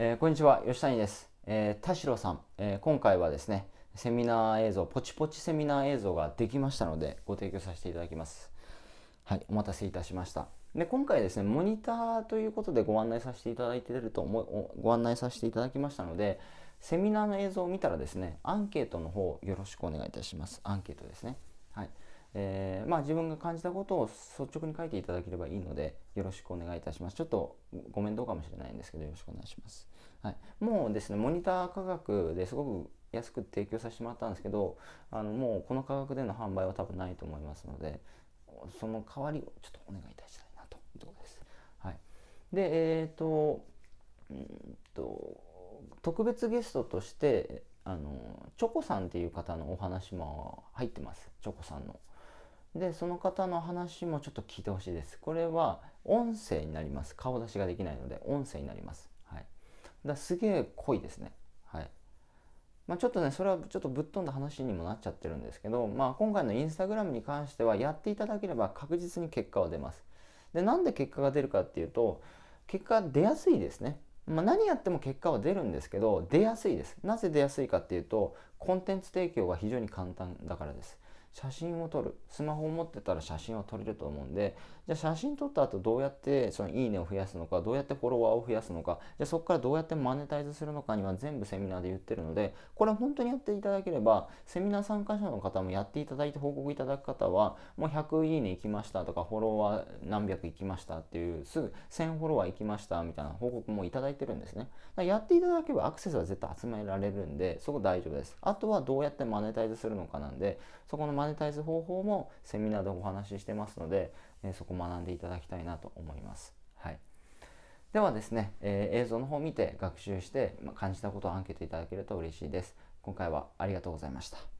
えー、こんにちは吉谷です、えー、田代さん、えー、今回はですねセミナー映像ポチポチセミナー映像ができましたのでご提供させていただきますはいお待たせいたしましたで今回ですねモニターということでご案内させていただいてると思うご案内させていただきましたのでセミナーの映像を見たらですねアンケートの方よろしくお願いいたしますアンケートですねはいえー、まあ、自分が感じたことを率直に書いていただければいいのでよろしくお願いいたします。ちょっとご面倒かもしれないんですけどよろしくお願いします。はい、もうですねモニター価格ですごく安く提供させてもらったんですけどあのもうこの価格での販売は多分ないと思いますのでその代わりをちょっとお願いいたしたいなというところです。はい、でえっ、ー、と,、うんと、と特別ゲストとしてあのチョコさんっていう方のお話も入ってますチョコさんの。でその方の話もちょっと聞いてほしいですこれは音声になります顔出しができないので音声になりますはいだすげえ濃いですねはいまあ、ちょっとねそれはちょっとぶっ飛んだ話にもなっちゃってるんですけど、まあ、今回のインスタグラムに関してはやっていただければ確実に結果は出ますでなんで結果が出るかっていうと結果出やすいですねまあ、何やっても結果は出るんですけど出やすいですなぜ出やすいかっていうとコンテンツ提供が非常に簡単だからです写真を撮るスマホを持ってたら写真を撮れると思うんでじゃあ写真撮った後どうやってそのいいねを増やすのかどうやってフォロワーを増やすのかじゃあそこからどうやってマネタイズするのかには全部セミナーで言ってるのでこれ本当にやっていただければセミナー参加者の方もやっていただいて報告いただく方はもう100いいねいきましたとかフォロワー何百いきましたっていうすぐ1000フォロワーいきましたみたいな報告もいただいてるんですねやっていただければアクセスは絶対集められるんでそこ大丈夫ですあとはどうやってマネタイズするのかなんでそこのマネタイズ方法もセミナーでお話ししてますので、えそこ学んでいただきたいなと思います。はい、ではですね、えー、映像の方を見て学習して、ま感じたことをアンケートいただけると嬉しいです。今回はありがとうございました。